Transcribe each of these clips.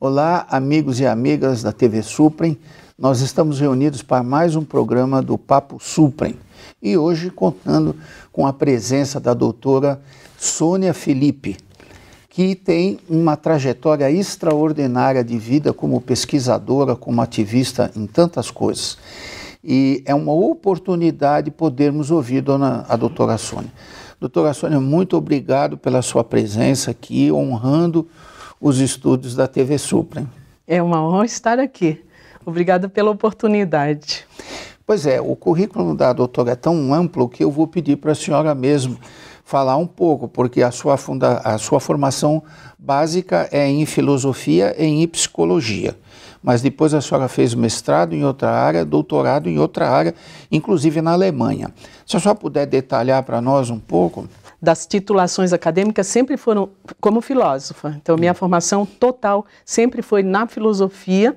Olá, amigos e amigas da TV Suprem. Nós estamos reunidos para mais um programa do Papo Suprem e hoje contando com a presença da doutora Sônia Felipe, que tem uma trajetória extraordinária de vida como pesquisadora, como ativista em tantas coisas. E é uma oportunidade podermos ouvir dona, a doutora Sônia. Doutora Sônia, muito obrigado pela sua presença aqui, honrando os estúdios da TV Suprem. É uma honra estar aqui. Obrigada pela oportunidade. Pois é, o currículo da doutora é tão amplo que eu vou pedir para a senhora mesmo falar um pouco, porque a sua, funda a sua formação básica é em filosofia e em psicologia. Mas depois a senhora fez mestrado em outra área, doutorado em outra área, inclusive na Alemanha. Se a senhora puder detalhar para nós um pouco das titulações acadêmicas sempre foram como filósofa. Então, minha hum. formação total sempre foi na filosofia,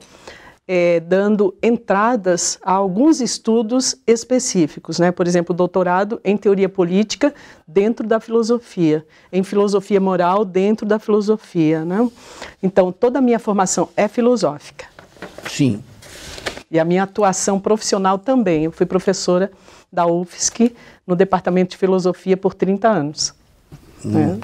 é, dando entradas a alguns estudos específicos, né? Por exemplo, doutorado em teoria política dentro da filosofia, em filosofia moral dentro da filosofia, né? Então, toda a minha formação é filosófica. Sim e a minha atuação profissional também. Eu fui professora da UFSC no departamento de filosofia por 30 anos. Hum. Né?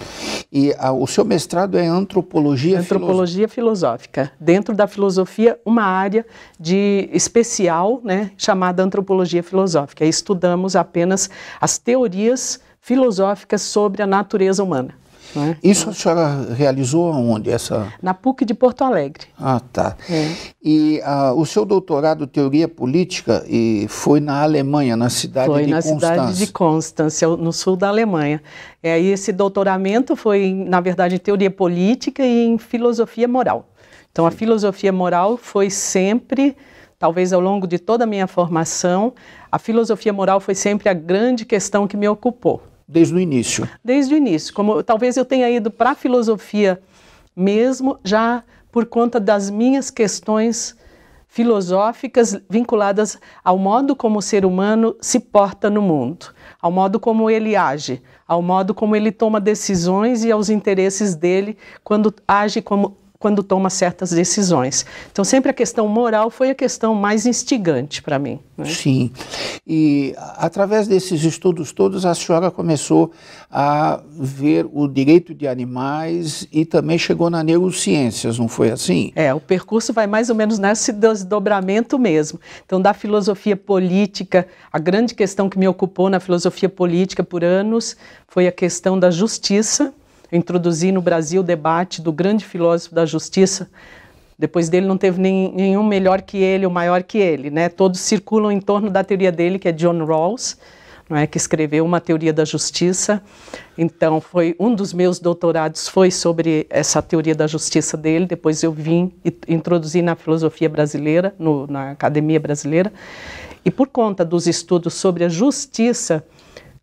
E a, o seu mestrado é antropologia antropologia filosófica. filosófica. Dentro da filosofia, uma área de especial, né, chamada antropologia filosófica. estudamos apenas as teorias filosóficas sobre a natureza humana. Né? Isso a senhora realizou aonde? Essa... Na PUC de Porto Alegre. Ah, tá. É. E ah, o seu doutorado em Teoria Política e foi na Alemanha, na cidade foi de Constância. Foi na cidade de Constância, no sul da Alemanha. É, e esse doutoramento foi, na verdade, em Teoria Política e em Filosofia Moral. Então, a filosofia moral foi sempre, talvez ao longo de toda a minha formação, a filosofia moral foi sempre a grande questão que me ocupou desde o início? Desde o início. Como talvez eu tenha ido para a filosofia mesmo, já por conta das minhas questões filosóficas vinculadas ao modo como o ser humano se porta no mundo, ao modo como ele age, ao modo como ele toma decisões e aos interesses dele quando age como quando toma certas decisões. Então, sempre a questão moral foi a questão mais instigante para mim. Né? Sim. E através desses estudos todos, a senhora começou a ver o direito de animais e também chegou na neurociências, não foi assim? É, o percurso vai mais ou menos nesse desdobramento mesmo. Então, da filosofia política, a grande questão que me ocupou na filosofia política por anos foi a questão da justiça introduzi no Brasil o debate do grande filósofo da justiça. Depois dele não teve nenhum melhor que ele ou maior que ele, né? Todos circulam em torno da teoria dele, que é John Rawls, não é que escreveu uma teoria da justiça. Então foi um dos meus doutorados foi sobre essa teoria da justiça dele. Depois eu vim e introduzi na filosofia brasileira, no, na academia brasileira. E por conta dos estudos sobre a justiça,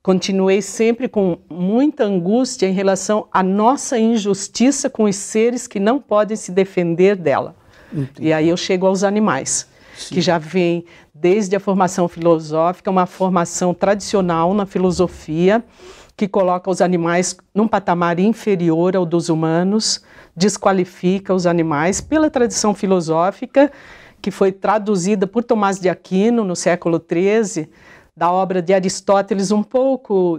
Continuei sempre com muita angústia em relação à nossa injustiça com os seres que não podem se defender dela. Entendi. E aí eu chego aos animais, Sim. que já vem desde a formação filosófica, uma formação tradicional na filosofia, que coloca os animais num patamar inferior ao dos humanos, desqualifica os animais pela tradição filosófica, que foi traduzida por Tomás de Aquino no século XIII da obra de Aristóteles um pouco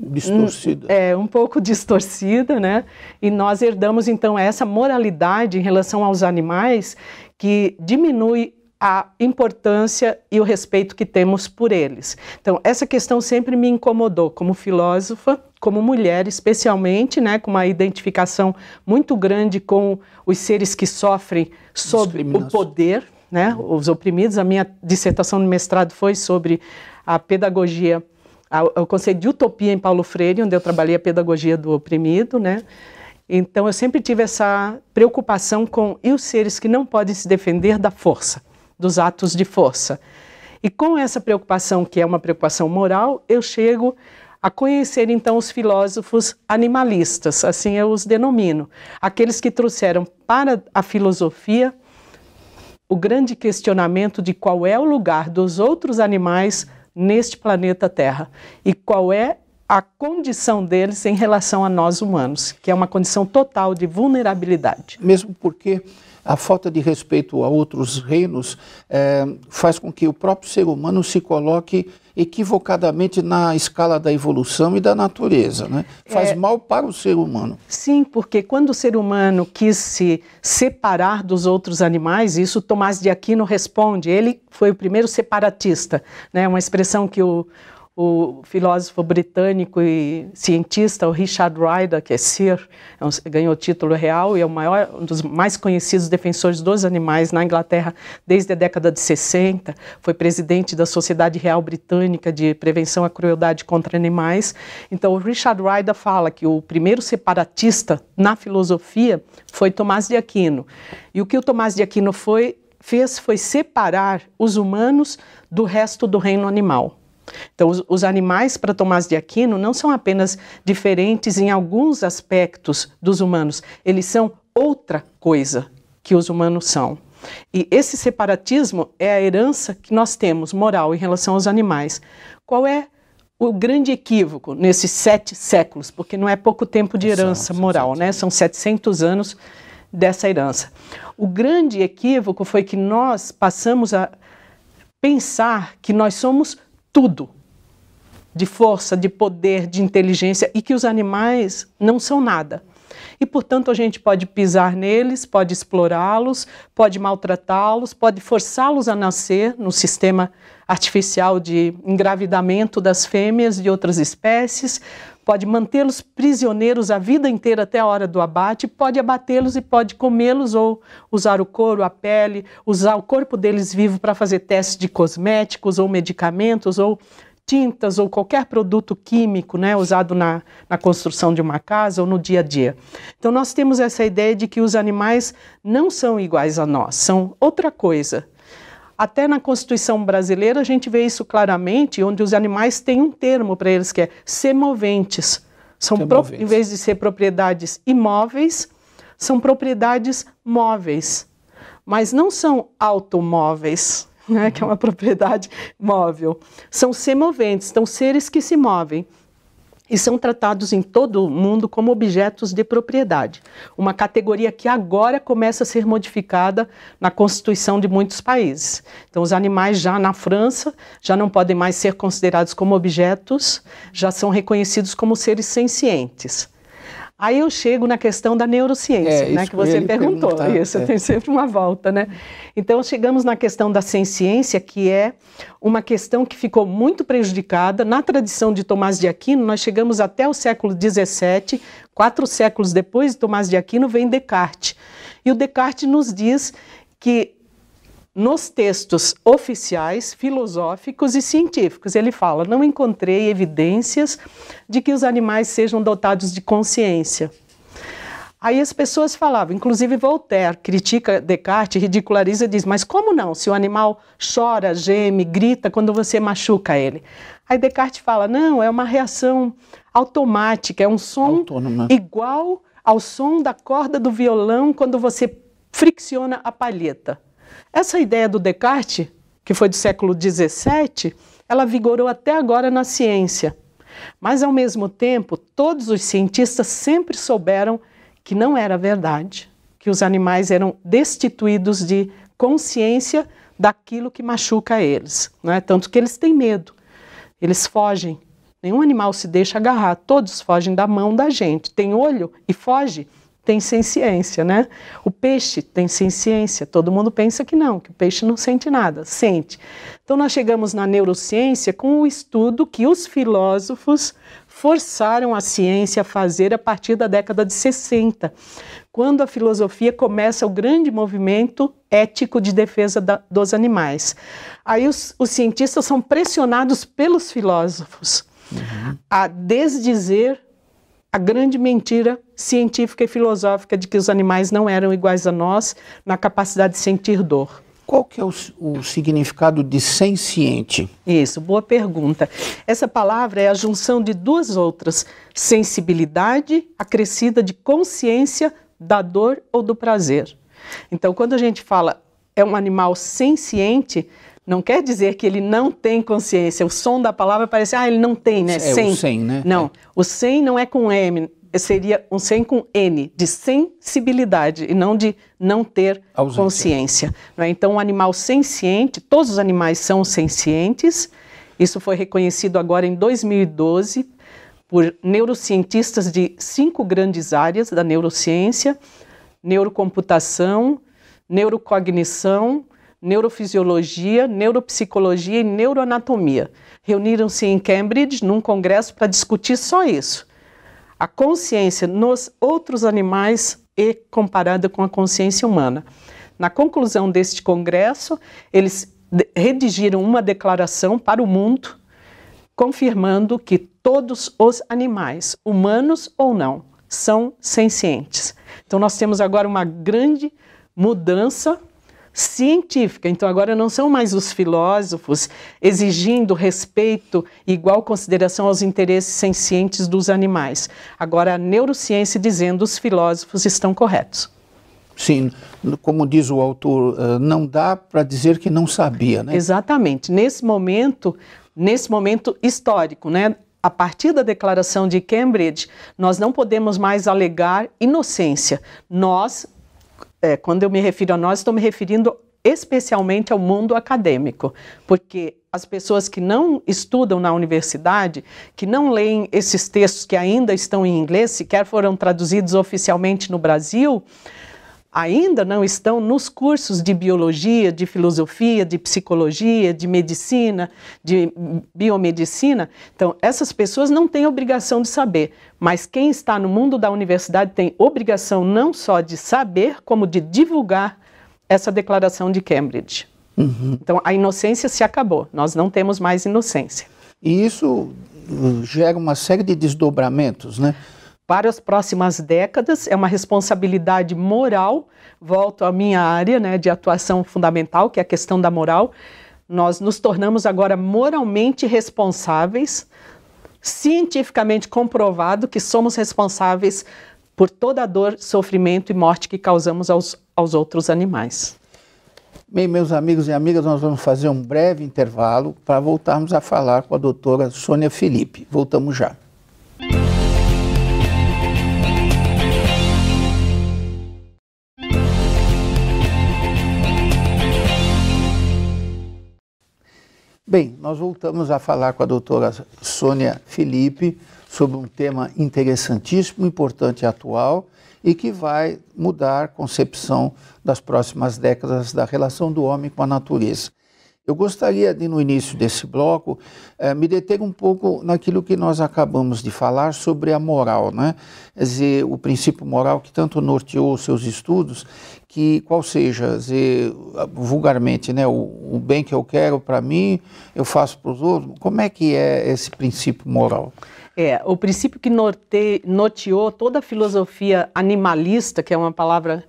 hum, distorcida. é, um pouco distorcida, né? E nós herdamos então essa moralidade em relação aos animais que diminui a importância e o respeito que temos por eles. Então, essa questão sempre me incomodou como filósofa, como mulher, especialmente, né, com uma identificação muito grande com os seres que sofrem sob o poder, né, os oprimidos. A minha dissertação de mestrado foi sobre a pedagogia, o conceito de utopia em Paulo Freire, onde eu trabalhei a pedagogia do oprimido, né? Então eu sempre tive essa preocupação com e os seres que não podem se defender da força, dos atos de força. E com essa preocupação, que é uma preocupação moral, eu chego a conhecer então os filósofos animalistas, assim eu os denomino, aqueles que trouxeram para a filosofia o grande questionamento de qual é o lugar dos outros animais neste planeta Terra e qual é a condição deles em relação a nós humanos, que é uma condição total de vulnerabilidade. Mesmo porque a falta de respeito a outros reinos é, faz com que o próprio ser humano se coloque equivocadamente na escala da evolução e da natureza, né? Faz é, mal para o ser humano. Sim, porque quando o ser humano quis se separar dos outros animais, isso Tomás de Aquino responde, ele foi o primeiro separatista, né? Uma expressão que o o filósofo britânico e cientista o Richard Ryder, que é Sir, é um, ganhou o título real e é maior, um dos mais conhecidos defensores dos animais na Inglaterra desde a década de 60. Foi presidente da Sociedade Real Britânica de Prevenção à Crueldade contra Animais. Então, o Richard Ryder fala que o primeiro separatista na filosofia foi Tomás de Aquino. E o que o Tomás de Aquino foi, fez foi separar os humanos do resto do reino animal. Então, os, os animais, para Tomás de Aquino, não são apenas diferentes em alguns aspectos dos humanos, eles são outra coisa que os humanos são. E esse separatismo é a herança que nós temos moral em relação aos animais. Qual é o grande equívoco nesses sete séculos? Porque não é pouco tempo de herança moral, né? São 700 anos dessa herança. O grande equívoco foi que nós passamos a pensar que nós somos tudo de força, de poder, de inteligência e que os animais não são nada. E, portanto, a gente pode pisar neles, pode explorá-los, pode maltratá-los, pode forçá-los a nascer no sistema artificial de engravidamento das fêmeas de outras espécies, pode mantê-los prisioneiros a vida inteira até a hora do abate, pode abatê-los e pode comê-los ou usar o couro, a pele, usar o corpo deles vivo para fazer testes de cosméticos ou medicamentos ou tintas ou qualquer produto químico né, usado na, na construção de uma casa ou no dia a dia. Então, nós temos essa ideia de que os animais não são iguais a nós, são outra coisa. Até na Constituição brasileira a gente vê isso claramente, onde os animais têm um termo para eles que é semoventes. São semoventes. Pro, em vez de ser propriedades imóveis, são propriedades móveis, mas não são automóveis. Né, que é uma uhum. propriedade móvel. São semoventes, então seres que se movem e são tratados em todo o mundo como objetos de propriedade, uma categoria que agora começa a ser modificada na constituição de muitos países. Então, os animais já na França já não podem mais ser considerados como objetos, já são reconhecidos como seres sencientes. Aí eu chego na questão da neurociência, é, né, que você perguntou. Tá, isso, é. tem sempre uma volta, né? Então chegamos na questão da ciência, que é uma questão que ficou muito prejudicada na tradição de Tomás de Aquino. Nós chegamos até o século XVII, quatro séculos depois de Tomás de Aquino vem Descartes, e o Descartes nos diz que nos textos oficiais, filosóficos e científicos. Ele fala: não encontrei evidências de que os animais sejam dotados de consciência. Aí as pessoas falavam, inclusive Voltaire critica Descartes, ridiculariza e diz: Mas como não? Se o animal chora, geme, grita quando você machuca ele. Aí Descartes fala: Não, é uma reação automática, é um som Autônoma. igual ao som da corda do violão quando você fricciona a palheta. Essa ideia do Descartes, que foi do século XVII, ela vigorou até agora na ciência. Mas, ao mesmo tempo, todos os cientistas sempre souberam que não era verdade, que os animais eram destituídos de consciência daquilo que machuca eles. É? Tanto que eles têm medo, eles fogem. Nenhum animal se deixa agarrar, todos fogem da mão da gente. Tem olho e foge tem ciência, né? O peixe tem ciência. Todo mundo pensa que não, que o peixe não sente nada, sente. Então nós chegamos na neurociência com o estudo que os filósofos forçaram a ciência a fazer a partir da década de 60, quando a filosofia começa o grande movimento ético de defesa da, dos animais. Aí os, os, cientistas são pressionados pelos filósofos uhum. a desdizer a grande mentira científica e filosófica de que os animais não eram iguais a nós na capacidade de sentir dor. Qual que é o, o, significado de senciente? Isso, boa pergunta. Essa palavra é a junção de duas outras, sensibilidade acrescida de consciência da dor ou do prazer. Então, quando a gente fala é um animal senciente, não quer dizer que ele não tem consciência. O som da palavra parece, ah, ele não tem, né? É, sem. O sem, né? Não, é. o sem não é com M, é, seria um sem com N, de sensibilidade e não de não ter Ausência. consciência. Né? Então, um animal senciente, todos os animais são sencientes, isso foi reconhecido agora em 2012 por neurocientistas de cinco grandes áreas da neurociência: neurocomputação, neurocognição, neurofisiologia, neuropsicologia e neuroanatomia. Reuniram-se em Cambridge num congresso para discutir só isso. A consciência nos outros animais e comparada com a consciência humana. Na conclusão deste congresso, eles redigiram uma declaração para o mundo confirmando que todos os animais, humanos ou não, são sencientes. Então nós temos agora uma grande mudança científica. Então, agora não são mais os filósofos exigindo respeito e igual consideração aos interesses sencientes dos animais. Agora, a neurociência dizendo os filósofos estão corretos. Sim, como diz o autor, eh, não dá para dizer que não sabia, né? Exatamente. Nesse momento, nesse momento histórico, né? a partir da declaração de Cambridge, nós não podemos mais alegar inocência. Nós é, quando eu me refiro a nós, estou me referindo especialmente ao mundo acadêmico, porque as pessoas que não estudam na universidade, que não leem esses textos que ainda estão em inglês, sequer foram traduzidos oficialmente no Brasil, ainda não estão nos cursos de biologia, de filosofia, de psicologia, de medicina, de biomedicina. Então, essas pessoas não têm obrigação de saber, mas quem está no mundo da universidade tem obrigação não só de saber, como de divulgar essa declaração de Cambridge. Uhum. Então, a inocência se acabou, nós não temos mais inocência. E isso uh, gera uma série de desdobramentos, né? para as próximas décadas. É uma responsabilidade moral. Volto à minha área né, de atuação fundamental, que é a questão da moral. Nós nos tornamos agora moralmente responsáveis, cientificamente comprovado que somos responsáveis por toda a dor, sofrimento e morte que causamos aos, aos outros animais. Bem, meus amigos e amigas, nós vamos fazer um breve intervalo para voltarmos a falar com a doutora Sônia Felipe. Voltamos já. Bem, nós voltamos a falar com a doutora Sônia Felipe sobre um tema interessantíssimo, importante e atual e que vai mudar a concepção das próximas décadas da relação do homem com a natureza. Eu gostaria de, no início desse bloco, eh, me deter um pouco naquilo que nós acabamos de falar sobre a moral, né? Quer dizer, o princípio moral que tanto norteou os seus estudos, que qual seja, dizer, vulgarmente, né, o, o bem que eu quero para mim, eu faço para os outros. Como é que é esse princípio moral? É, o princípio que norte, norteou toda a filosofia animalista, que é uma palavra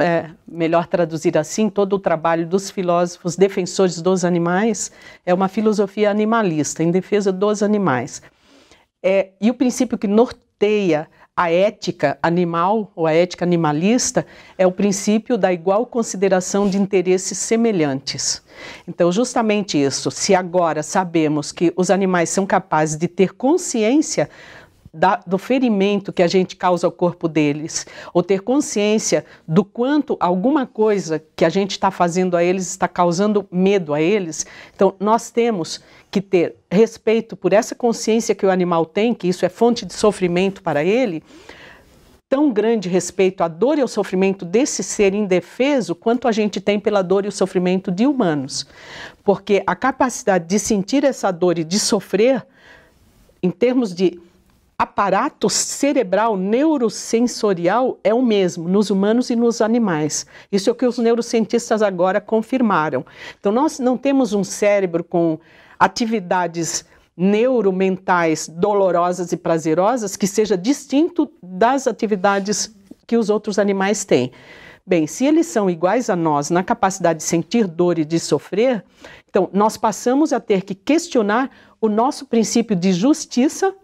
é, melhor traduzir assim, todo o trabalho dos filósofos defensores dos animais é uma filosofia animalista, em defesa dos animais. É, e o princípio que norteia a ética animal ou a ética animalista é o princípio da igual consideração de interesses semelhantes. Então, justamente isso, se agora sabemos que os animais são capazes de ter consciência, da, do ferimento que a gente causa ao corpo deles, ou ter consciência do quanto alguma coisa que a gente está fazendo a eles está causando medo a eles. Então, nós temos que ter respeito por essa consciência que o animal tem, que isso é fonte de sofrimento para ele. Tão grande respeito à dor e ao sofrimento desse ser indefeso quanto a gente tem pela dor e o sofrimento de humanos. Porque a capacidade de sentir essa dor e de sofrer, em termos de aparato cerebral neurosensorial é o mesmo nos humanos e nos animais. Isso é o que os neurocientistas agora confirmaram. Então, nós não temos um cérebro com atividades neuromentais dolorosas e prazerosas que seja distinto das atividades que os outros animais têm. Bem, se eles são iguais a nós na capacidade de sentir dor e de sofrer, então nós passamos a ter que questionar o nosso princípio de justiça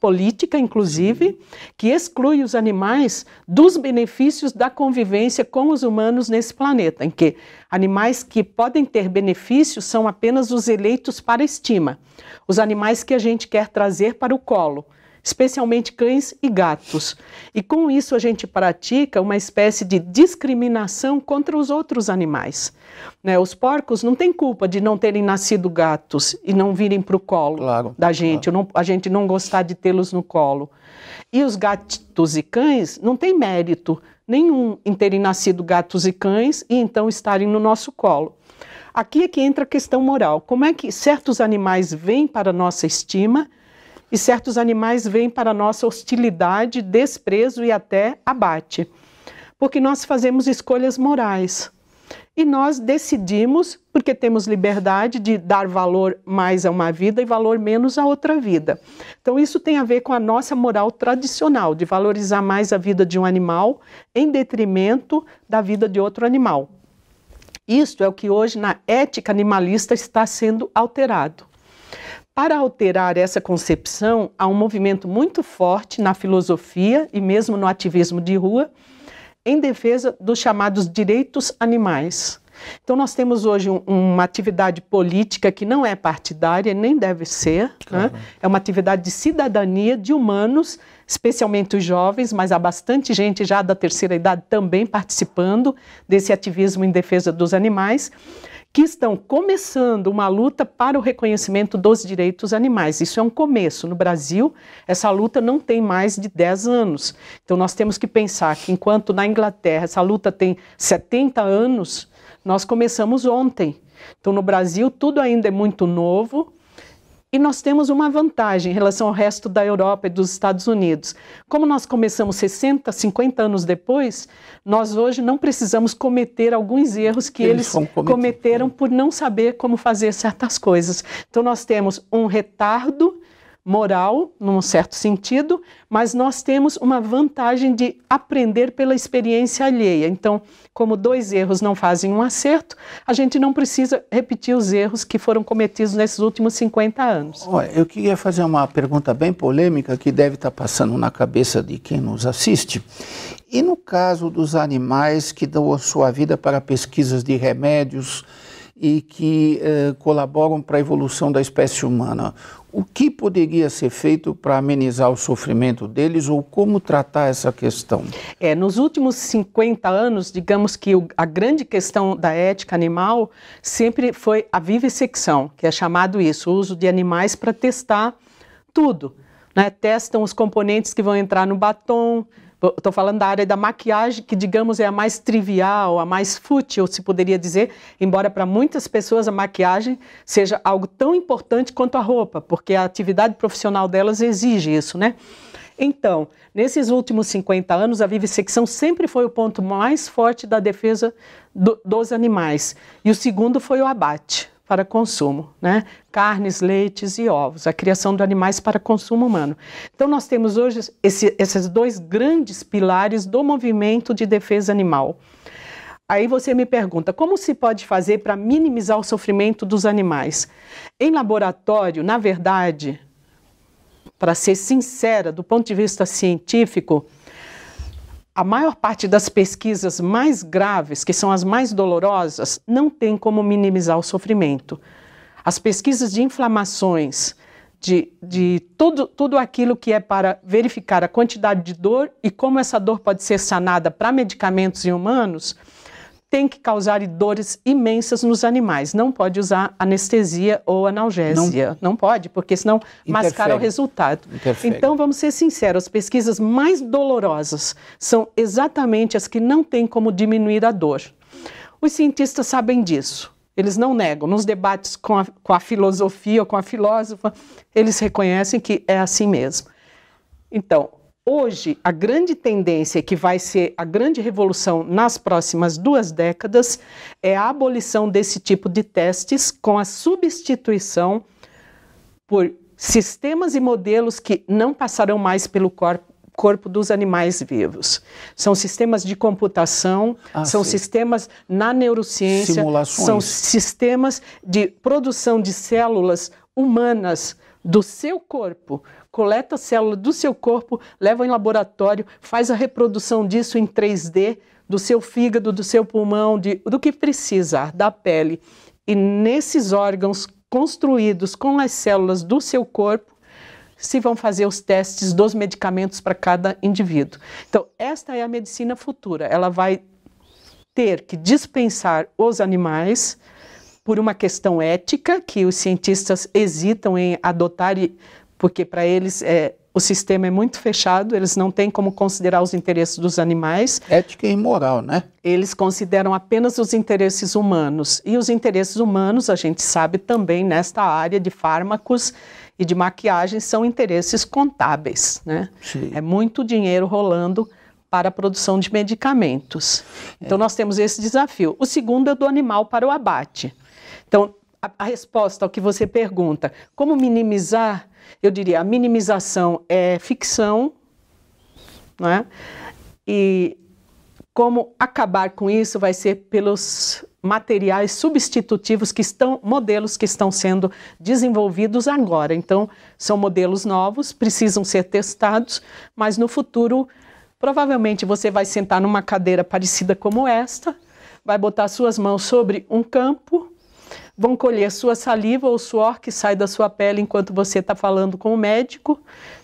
política, inclusive, que exclui os animais dos benefícios da convivência com os humanos nesse planeta, em que animais que podem ter benefícios são apenas os eleitos para estima, os animais que a gente quer trazer para o colo, especialmente cães e gatos. E com isso a gente pratica uma espécie de discriminação contra os outros animais. Né? Os porcos não têm culpa de não terem nascido gatos e não virem para o colo claro, da gente, claro. não, a gente não gostar de tê-los no colo. E os gatos e cães não têm mérito nenhum em terem nascido gatos e cães e então estarem no nosso colo. Aqui é que entra a questão moral. Como é que certos animais vêm para a nossa estima e certos animais vêm para nossa hostilidade, desprezo e até abate, porque nós fazemos escolhas morais. E nós decidimos, porque temos liberdade de dar valor mais a uma vida e valor menos a outra vida. Então, isso tem a ver com a nossa moral tradicional, de valorizar mais a vida de um animal em detrimento da vida de outro animal. Isto é o que hoje na ética animalista está sendo alterado. Para alterar essa concepção, há um movimento muito forte na filosofia e mesmo no ativismo de rua em defesa dos chamados direitos animais. Então, nós temos hoje um, uma atividade política que não é partidária, nem deve ser. Né? Claro. Né? É uma atividade de cidadania de humanos, especialmente os jovens, mas há bastante gente já da terceira idade também participando desse ativismo em defesa dos animais que estão começando uma luta para o reconhecimento dos direitos animais. Isso é um começo. No Brasil, essa luta não tem mais de 10 anos. Então, nós temos que pensar que, enquanto na Inglaterra essa luta tem 70 anos, nós começamos ontem. Então, no Brasil, tudo ainda é muito novo e nós temos uma vantagem em relação ao resto da Europa e dos Estados Unidos. Como nós começamos 60, 50 anos depois, nós hoje não precisamos cometer alguns erros que eles, eles cometeram por não saber como fazer certas coisas. Então nós temos um retardo moral, num certo sentido, mas nós temos uma vantagem de aprender pela experiência alheia. Então, como dois erros não fazem um acerto, a gente não precisa repetir os erros que foram cometidos nesses últimos 50 anos. Olha, eu queria fazer uma pergunta bem polêmica que deve estar passando na cabeça de quem nos assiste. E no caso dos animais que dão a sua vida para pesquisas de remédios, e que eh, colaboram para a evolução da espécie humana o que poderia ser feito para amenizar o sofrimento deles ou como tratar essa questão? É, nos últimos 50 anos, digamos que o, a grande questão da ética animal sempre foi a vivissecção, que é chamado isso, o uso de animais para testar tudo. Né? Testam os componentes que vão entrar no batom, Estou falando da área da maquiagem, que digamos é a mais trivial, a mais fútil, se poderia dizer, embora para muitas pessoas a maquiagem seja algo tão importante quanto a roupa, porque a atividade profissional delas exige isso, né? Então, nesses últimos 50 anos, a vivissecção sempre foi o ponto mais forte da defesa do, dos animais. E o segundo foi o abate para consumo, né? Carnes, leites e ovos, a criação de animais para consumo humano. Então nós temos hoje esse, esses dois grandes pilares do movimento de defesa animal. Aí você me pergunta, como se pode fazer para minimizar o sofrimento dos animais? Em laboratório, na verdade, para ser sincera, do ponto de vista científico, a maior parte das pesquisas mais graves, que são as mais dolorosas, não tem como minimizar o sofrimento. As pesquisas de inflamações, de, de tudo, tudo aquilo que é para verificar a quantidade de dor e como essa dor pode ser sanada para medicamentos em humanos, tem que causar dores imensas nos animais. Não pode usar anestesia ou analgésia. Não, não pode, porque senão Interfere. mascara o resultado. Interfere. Então, vamos ser sinceros, as pesquisas mais dolorosas são exatamente as que não têm como diminuir a dor. Os cientistas sabem disso. Eles não negam. Nos debates com a, com a filosofia ou com a filósofa, eles reconhecem que é assim mesmo. Então, Hoje, a grande tendência que vai ser a grande revolução nas próximas duas décadas é a abolição desse tipo de testes com a substituição por sistemas e modelos que não passarão mais pelo corpo corpo dos animais vivos. São sistemas de computação, ah, são sim. sistemas na neurociência, Simulações. são sistemas de produção de células humanas do seu corpo coleta a célula do seu corpo, leva em laboratório, faz a reprodução disso em 3D, do seu fígado, do seu pulmão, de, do que precisar, da pele. E nesses órgãos construídos com as células do seu corpo, se vão fazer os testes dos medicamentos para cada indivíduo. Então, esta é a medicina futura. Ela vai ter que dispensar os animais por uma questão ética, que os cientistas hesitam em adotar e porque para eles é, o sistema é muito fechado, eles não têm como considerar os interesses dos animais. Ética e moral, né? Eles consideram apenas os interesses humanos. E os interesses humanos, a gente sabe também nesta área de fármacos e de maquiagem, são interesses contábeis, né? Sim. É muito dinheiro rolando para a produção de medicamentos. Então, é. nós temos esse desafio. O segundo é do animal para o abate. Então, a, a resposta ao que você pergunta, como minimizar, eu diria, a minimização é ficção, né? E como acabar com isso vai ser pelos materiais substitutivos que estão, modelos que estão sendo desenvolvidos agora. Então, são modelos novos, precisam ser testados, mas no futuro, provavelmente você vai sentar numa cadeira parecida como esta, vai botar suas mãos sobre um campo vão colher sua saliva ou suor que sai da sua pele enquanto você está falando com o médico,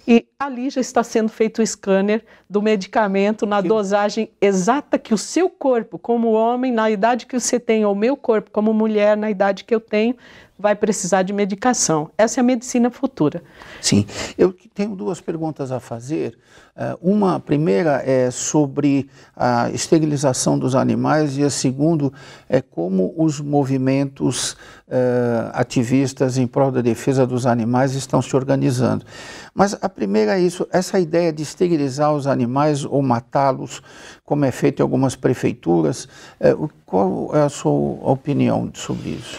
e ali já está sendo feito o scanner do medicamento na que... dosagem exata que o seu corpo, como homem, na idade que você tem, ou o meu corpo, como mulher, na idade que eu tenho, vai precisar de medicação. Essa é a medicina futura. Sim. Eu tenho duas perguntas a fazer. Eh, uma, a primeira é sobre a esterilização dos animais e a segunda é como os movimentos uh, ativistas em prol da defesa dos animais estão se organizando. Mas a primeira é isso, essa ideia de esterilizar os animais ou matá-los, como é feito em algumas prefeituras, uh, qual é a sua opinião sobre isso?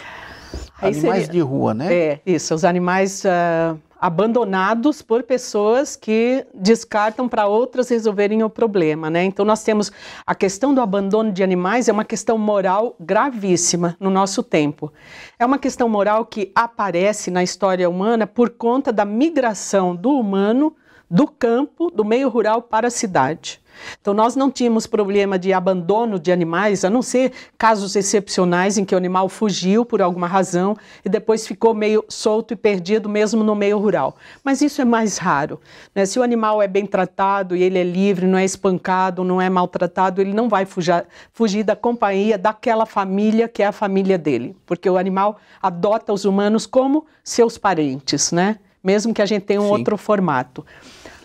Aí animais seria, de rua, né? É, isso, os animais uh, abandonados por pessoas que descartam para outras resolverem o problema, né? Então nós temos a questão do abandono de animais é uma questão moral gravíssima no nosso tempo. É uma questão moral que aparece na história humana por conta da migração do humano do campo, do meio rural para a cidade. Então, nós não tínhamos problema de abandono de animais, a não ser casos excepcionais em que o animal fugiu por alguma razão e depois ficou meio solto e perdido, mesmo no meio rural. Mas isso é mais raro. Né? Se o animal é bem tratado e ele é livre, não é espancado, não é maltratado, ele não vai fugir, fugir da companhia daquela família que é a família dele, porque o animal adota os humanos como seus parentes, né? mesmo que a gente tenha um Sim. outro formato.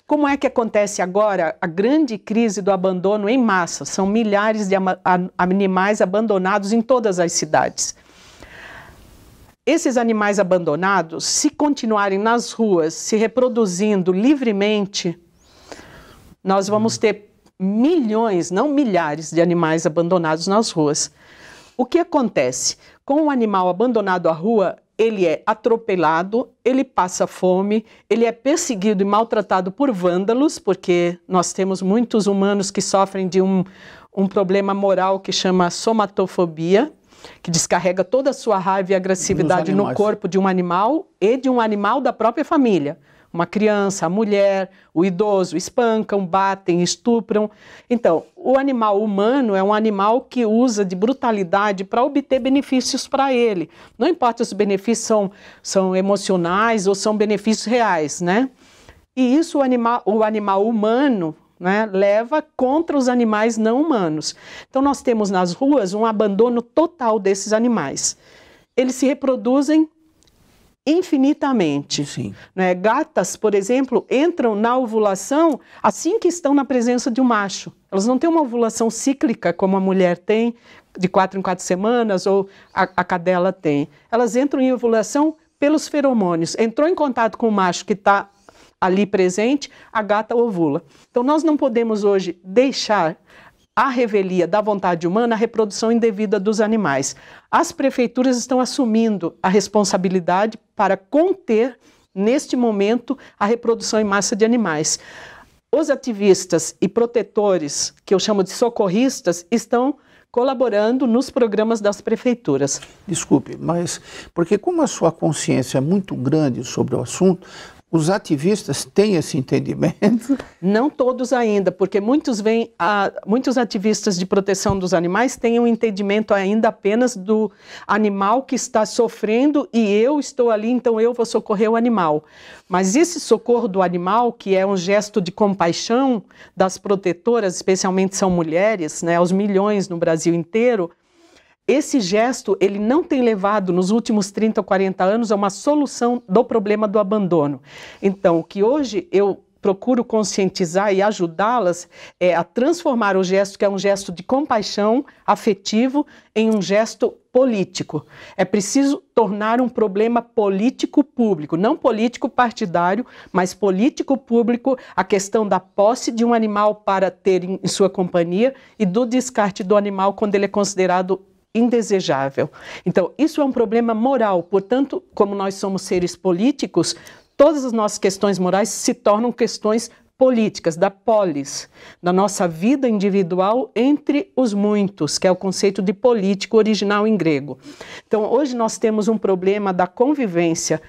Como é que acontece agora a grande crise do abandono em massa? São milhares de animais abandonados em todas as cidades. Esses animais abandonados, se continuarem nas ruas, se reproduzindo livremente, nós vamos ter milhões, não milhares, de animais abandonados nas ruas. O que acontece? Com o um animal abandonado à rua, ele é atropelado, ele passa fome, ele é perseguido e maltratado por vândalos, porque nós temos muitos humanos que sofrem de um, um problema moral que chama somatofobia, que descarrega toda a sua raiva e agressividade no corpo de um animal e de um animal da própria família uma criança, a mulher, o idoso, espancam, batem, estupram. Então, o animal humano é um animal que usa de brutalidade para obter benefícios para ele. Não importa se os benefícios são, são emocionais ou são benefícios reais, né? E isso o animal, o animal humano né, leva contra os animais não humanos. Então, nós temos nas ruas um abandono total desses animais. Eles se reproduzem infinitamente. Sim. Né? Gatas, por exemplo, entram na ovulação assim que estão na presença de um macho. Elas não têm uma ovulação cíclica como a mulher tem, de quatro em quatro semanas, ou a, a cadela tem. Elas entram em ovulação pelos feromônios. Entrou em contato com o macho que está ali presente, a gata ovula. Então nós não podemos hoje deixar a revelia da vontade humana a reprodução indevida dos animais. As prefeituras estão assumindo a responsabilidade para conter, neste momento, a reprodução em massa de animais. Os ativistas e protetores, que eu chamo de socorristas, estão colaborando nos programas das prefeituras. Desculpe, mas porque como a sua consciência é muito grande sobre o assunto, os ativistas têm esse entendimento? Não todos ainda, porque muitos vêm, a, muitos ativistas de proteção dos animais têm um entendimento ainda apenas do animal que está sofrendo e eu estou ali, então eu vou socorrer o animal. Mas esse socorro do animal, que é um gesto de compaixão das protetoras, especialmente são mulheres, né, aos milhões no Brasil inteiro, esse gesto, ele não tem levado nos últimos 30 ou 40 anos a uma solução do problema do abandono. Então, o que hoje eu procuro conscientizar e ajudá-las é, a transformar o gesto, que é um gesto de compaixão afetivo, em um gesto político. É preciso tornar um problema político público, não político partidário, mas político público, a questão da posse de um animal para ter em sua companhia e do descarte do animal quando ele é considerado indesejável. Então, isso é um problema moral. Portanto, como nós somos seres políticos, todas as nossas questões morais se tornam questões políticas, da polis, da nossa vida individual entre os muitos, que é o conceito de político original em grego. Então, hoje nós temos um problema da convivência,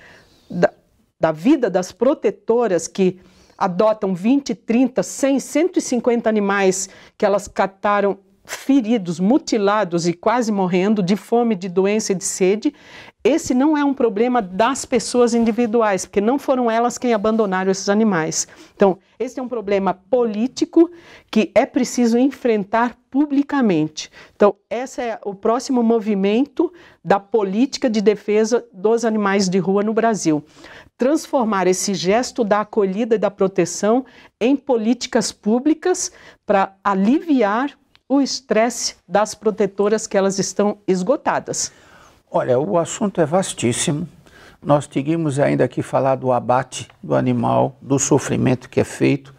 da, da vida das protetoras que adotam 20, 30, 100, 150 animais que elas cataram feridos, mutilados e quase morrendo de fome, de doença e de sede, esse não é um problema das pessoas individuais, porque não foram elas quem abandonaram esses animais. Então, esse é um problema político que é preciso enfrentar publicamente. Então, esse é o próximo movimento da política de defesa dos animais de rua no Brasil. Transformar esse gesto da acolhida e da proteção em políticas públicas para aliviar o estresse das protetoras que elas estão esgotadas? Olha, o assunto é vastíssimo. Nós tínhamos ainda que falar do abate do animal, do sofrimento que é feito,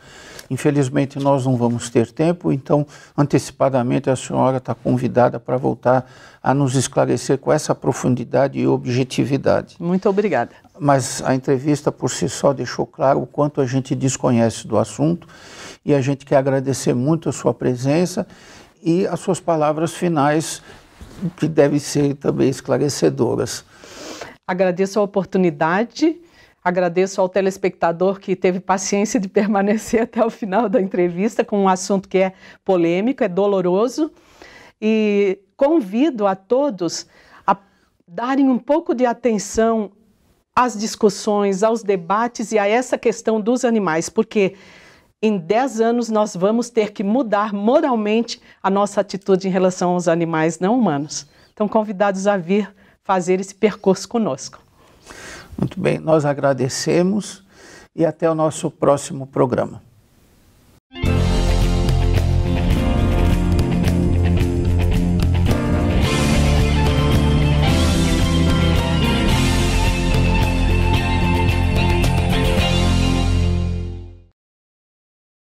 Infelizmente, nós não vamos ter tempo, então, antecipadamente, a senhora está convidada para voltar a nos esclarecer com essa profundidade e objetividade. Muito obrigada. Mas a entrevista por si só deixou claro o quanto a gente desconhece do assunto e a gente quer agradecer muito a sua presença e as suas palavras finais, que devem ser também esclarecedoras. Agradeço a oportunidade Agradeço ao telespectador que teve paciência de permanecer até o final da entrevista com um assunto que é polêmico, é doloroso. E convido a todos a darem um pouco de atenção às discussões, aos debates e a essa questão dos animais, porque em 10 anos nós vamos ter que mudar moralmente a nossa atitude em relação aos animais não humanos. Estão convidados a vir fazer esse percurso conosco. Muito bem, nós agradecemos e até o nosso próximo programa.